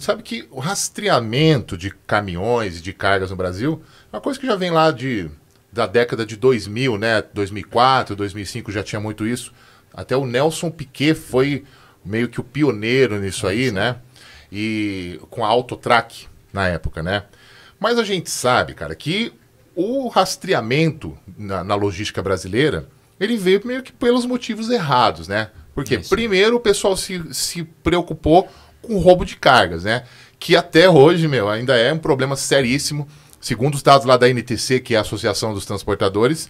Sabe que o rastreamento de caminhões e de cargas no Brasil é uma coisa que já vem lá de, da década de 2000, né? 2004, 2005 já tinha muito isso. Até o Nelson Piquet foi meio que o pioneiro nisso é aí, né? E com a Autotrack na época, né? Mas a gente sabe, cara, que o rastreamento na, na logística brasileira, ele veio meio que pelos motivos errados, né? Porque, primeiro, o pessoal se, se preocupou com roubo de cargas, né? Que até hoje, meu, ainda é um problema seríssimo. Segundo os dados lá da NTC, que é a Associação dos Transportadores,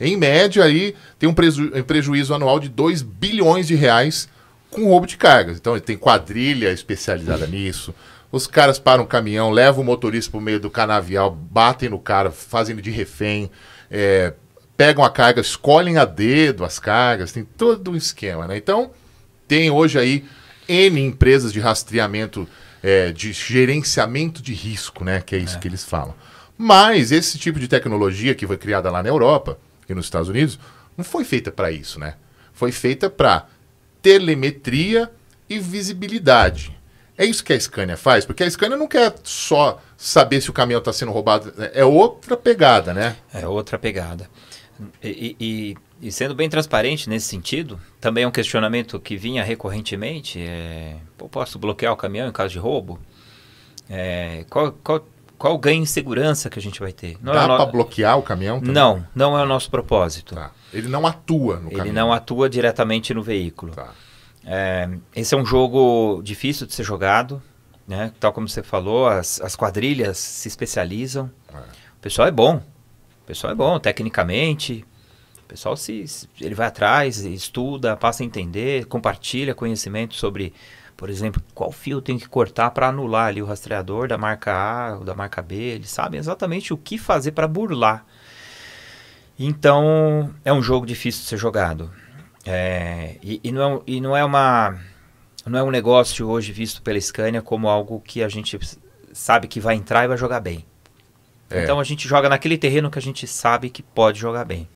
em média aí tem um preju prejuízo anual de 2 bilhões de reais com roubo de cargas. Então tem quadrilha especializada nisso. Os caras param o caminhão, levam o motorista pro meio do canavial, batem no cara, fazem ele de refém, é, pegam a carga, escolhem a dedo as cargas, tem todo um esquema, né? Então, tem hoje aí N empresas de rastreamento, é, de gerenciamento de risco, né? Que é isso é. que eles falam. Mas esse tipo de tecnologia que foi criada lá na Europa e nos Estados Unidos não foi feita para isso, né? Foi feita para telemetria e visibilidade. É isso que a Scania faz, porque a Scania não quer só saber se o caminhão está sendo roubado, né? é outra pegada, né? É outra pegada. E, e, e sendo bem transparente nesse sentido, também é um questionamento que vinha recorrentemente: é, posso bloquear o caminhão em caso de roubo? É, qual, qual, qual ganho em segurança que a gente vai ter? Não é Dá é no... para bloquear o caminhão? Também? Não, não é o nosso propósito. Tá. Ele não atua no Ele caminhão. Ele não atua diretamente no veículo. Tá. É, esse é um jogo difícil de ser jogado, né? Tal como você falou, as, as quadrilhas se especializam. É. O pessoal é bom, o pessoal é bom tecnicamente, pessoal se, ele vai atrás, estuda, passa a entender, compartilha conhecimento sobre, por exemplo, qual fio tem que cortar para anular ali o rastreador da marca A ou da marca B. Eles sabem exatamente o que fazer para burlar. Então, é um jogo difícil de ser jogado. É, e, e, não é, e não é uma não é um negócio hoje visto pela Scania como algo que a gente sabe que vai entrar e vai jogar bem. É. Então a gente joga naquele terreno que a gente sabe que pode jogar bem.